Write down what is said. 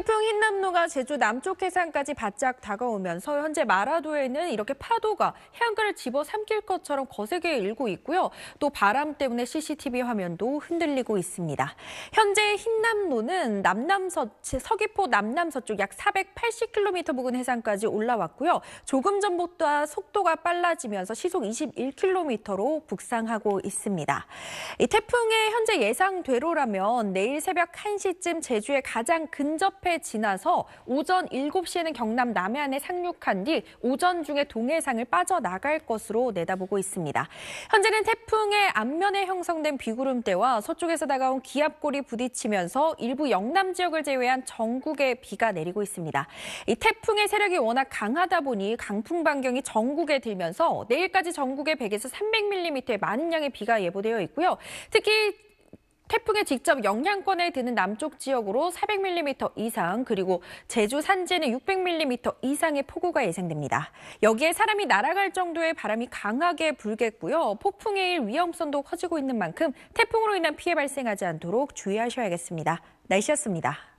태풍 흰남노가 제주 남쪽 해상까지 바짝 다가오면서 현재 마라도에는 이렇게 파도가 해안가를 집어삼킬 것처럼 거세게 일고 있고요. 또 바람 때문에 CCTV 화면도 흔들리고 있습니다. 현재 흰남노는 남남서 서귀포 남남서쪽 약 480km 부근 해상까지 올라왔고요. 조금 전부터 속도가 빨라지면서 시속 21km로 북상하고 있습니다. 이 태풍의 현재 예상대로라면 내일 새벽 1시쯤 제주에 가장 근접해 앞에 지나서 오전 7시에는 경남 남해안에 상륙한 뒤 오전 중에 동해상을 빠져나갈 것으로 내다보고 있습니다. 현재는 태풍의 앞면에 형성된 비구름대와 서쪽에서 다가온 기압골이 부딪히면서 일부 영남 지역을 제외한 전국에 비가 내리고 있습니다. 이 태풍의 세력이 워낙 강하다 보니 강풍 반경이 전국에 들면서 내일까지 전국에 100에서 300mm의 많은 양의 비가 예보되어 있고요. 특히 태풍의 직접 영향권에 드는 남쪽 지역으로 400mm 이상 그리고 제주 산지에는 600mm 이상의 폭우가 예상됩니다. 여기에 사람이 날아갈 정도의 바람이 강하게 불겠고요. 폭풍의 일 위험성도 커지고 있는 만큼 태풍으로 인한 피해 발생하지 않도록 주의하셔야겠습니다. 날씨였습니다.